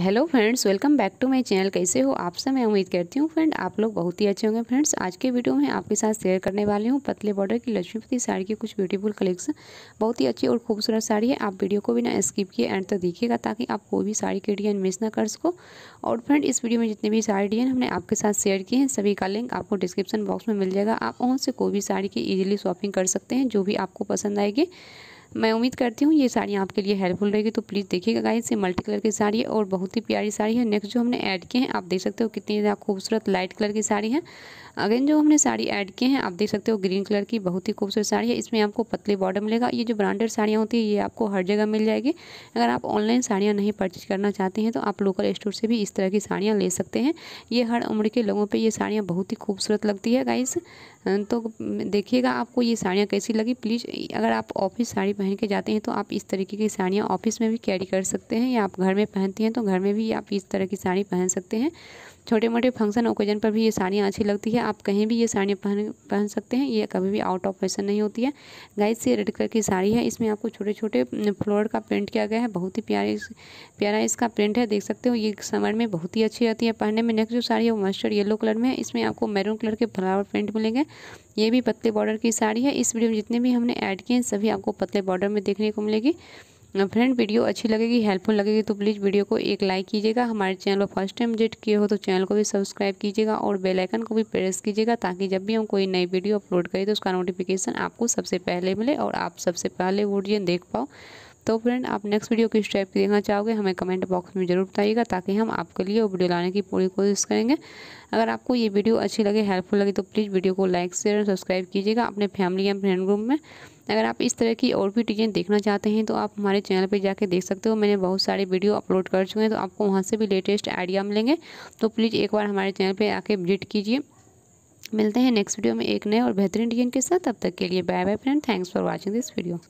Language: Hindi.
hello friends welcome back to my channel कैसे हो आपसे मैं उम्मीद करती हूँ फ्रेंड आप लोग बहुत ही अच्छे होंगे फ्रेंड्स आज के वीडियो में आपके साथ शेयर करने वाली हूँ पतले बॉर्डर की लक्ष्मीपति साड़ी की कुछ ब्यूटीफुल कलेक्शन बहुत ही अच्छी और खूबसूरत साड़ी है आप वीडियो को भी ना स्किप किए एंड तक तो देखिएगा ताकि आप कोई भी साड़ी के डिजाइन मिस ना कर सको और फ्रेंड इस वीडियो में जितने भी साड़ी डिजाइन हमने आपके साथ शेयर किए हैं सभी का लिंक आपको डिस्क्रिप्शन बॉक्स में मिल जाएगा आप वहाँ से कोई भी साड़ी की ईजिली शॉपिंग कर सकते हैं जो भी आपको पसंद आएगी मैं उम्मीद करती हूँ ये साड़ियाँ आपके लिए हेल्पफुल रहेगी तो प्लीज़ देखिएगा गाइस ये मल्टी कलर की साड़ी है और बहुत ही प्यारी साड़ी है नेक्स्ट जो हमने ऐड किए हैं आप देख सकते हो कितनी ज़्यादा खूबसूरत लाइट कलर की साड़ी है अगेन जो हमने साड़ी ऐड किए हैं आप देख सकते हो ग्रीन कलर की बहुत ही खूबसूरत साड़ी है इसमें आपको पतले बॉर्डर मिलेगा ये जो ब्रांडेड साड़ियाँ होती है ये आपको हर जगह मिल जाएगी अगर आप ऑनलाइन साड़ियाँ नहीं परचेज करना चाहते हैं तो आप लोकल स्टोर से भी इस तरह की साड़ियाँ ले सकते हैं ये हर उम्र के लोगों पर ये साड़ियाँ बहुत ही खूबसूरत लगती है गाइस अं, तो देखिएगा आपको ये साड़ियाँ कैसी लगी प्लीज़ अगर आप ऑफिस साड़ी पहन के जाते हैं तो आप इस तरीके की साड़ियाँ ऑफिस में भी कैरी कर सकते हैं या आप घर में पहनती हैं तो घर में भी आप इस तरह की साड़ी पहन सकते हैं छोटे मोटे फंक्शन ओकेजन पर भी ये साड़ियाँ अच्छी लगती है आप कहीं भी ये साड़ियाँ पहन पहन सकते हैं ये कभी भी आउट ऑफ फैशन नहीं होती है गाइस ये रेड कलर की साड़ी है इसमें आपको छोटे छोटे फ्लोर का प्रिंट किया गया है बहुत ही प्यारे प्यारा इसका प्रिंट है देख सकते हो ये समर में बहुत ही अच्छी रहती है पहनने में नेक्स्ट जो साड़ी है वो मस्टर्ड येलो कलर में है इसमें आपको मैरून कलर के फ्लावर प्रिंट मिलेंगे ये भी पतले बॉर्डर की साड़ी है इस वीडियो में जितने भी हमने ऐड किए हैं सभी आपको पतले बॉर्डर में देखने को मिलेगी फ्रेंड वीडियो अच्छी लगेगी हेल्पफुल लगेगी तो प्लीज़ वीडियो को एक लाइक कीजिएगा हमारे चैनल पर फर्स्ट टाइम विजिट किए हो तो चैनल को भी सब्सक्राइब कीजिएगा और बेल आइकन को भी प्रेस कीजिएगा ताकि जब भी हम कोई नई वीडियो अपलोड करें तो उसका नोटिफिकेशन आपको सबसे पहले मिले और आप सबसे पहले वीडियो देख पाओ तो फ्रेंड आप नेक्स्ट वीडियो किस टाइप की देखना चाहोगे हमें कमेंट बॉक्स में ज़रूर बताइएगा ताकि हम आपके लिए वो वीडियो लाने की पूरी कोशिश करेंगे अगर आपको ये वीडियो अच्छी लगे हेल्पफुल लगे तो प्लीज़ वीडियो को लाइक शेयर और सब्सक्राइब कीजिएगा अपने फैमिली एंड फ्रेंड ग्रुप में अगर आप इस तरह की और भी चीज़ें देखना चाहते हैं तो आप हमारे चैनल पर जाके देख सकते हो मैंने बहुत सारे वीडियो अपलोड कर चुके हैं तो आपको वहाँ से भी लेटेस्ट आइडिया मिलेंगे तो प्लीज़ एक बार हमारे चैनल पर आके विजिट कीजिए मिलते हैं नेक्स्ट वीडियो में एक नए और बेहतरीन डिजाइन के साथ तब तक के लिए bye bye friend thanks for watching this video